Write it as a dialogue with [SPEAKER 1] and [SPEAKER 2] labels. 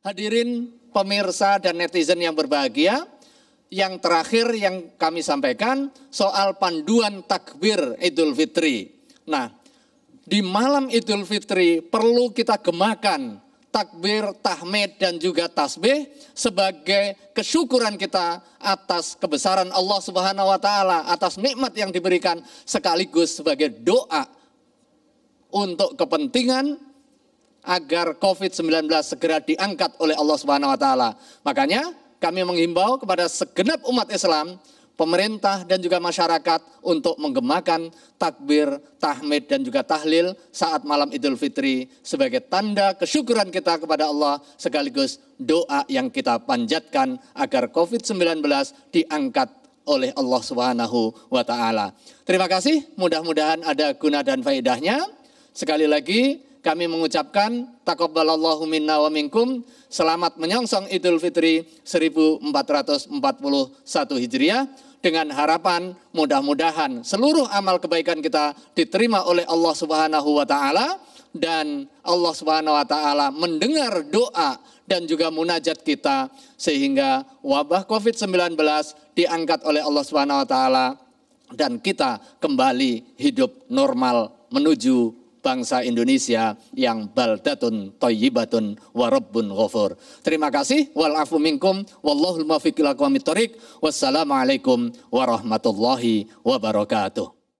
[SPEAKER 1] Hadirin pemirsa dan netizen yang berbahagia, yang terakhir yang kami sampaikan soal panduan takbir Idul Fitri. Nah, di malam Idul Fitri perlu kita gemakan takbir, tahmid dan juga tasbih sebagai kesyukuran kita atas kebesaran Allah Subhanahu wa taala, atas nikmat yang diberikan sekaligus sebagai doa untuk kepentingan agar COVID-19 segera diangkat oleh Allah Subhanahu wa taala. Makanya kami menghimbau kepada segenap umat Islam, pemerintah dan juga masyarakat untuk menggemakan takbir, tahmid dan juga tahlil saat malam Idul Fitri sebagai tanda kesyukuran kita kepada Allah sekaligus doa yang kita panjatkan agar COVID-19 diangkat oleh Allah Subhanahu wa taala. Terima kasih, mudah-mudahan ada guna dan faedahnya. Sekali lagi, kami mengucapkan takabbalallahu minna wa minkum selamat menyongsong Idul Fitri 1441 Hijriah dengan harapan mudah-mudahan seluruh amal kebaikan kita diterima oleh Allah Subhanahu wa taala dan Allah Subhanahu wa taala mendengar doa dan juga munajat kita sehingga wabah Covid-19 diangkat oleh Allah Subhanahu wa taala dan kita kembali hidup normal menuju bangsa Indonesia yang baldatun toyibatun warabbun ghafur. Terima kasih. Wal afu minkum wallahul muwaffiq ila Wassalamualaikum warahmatullahi wabarakatuh.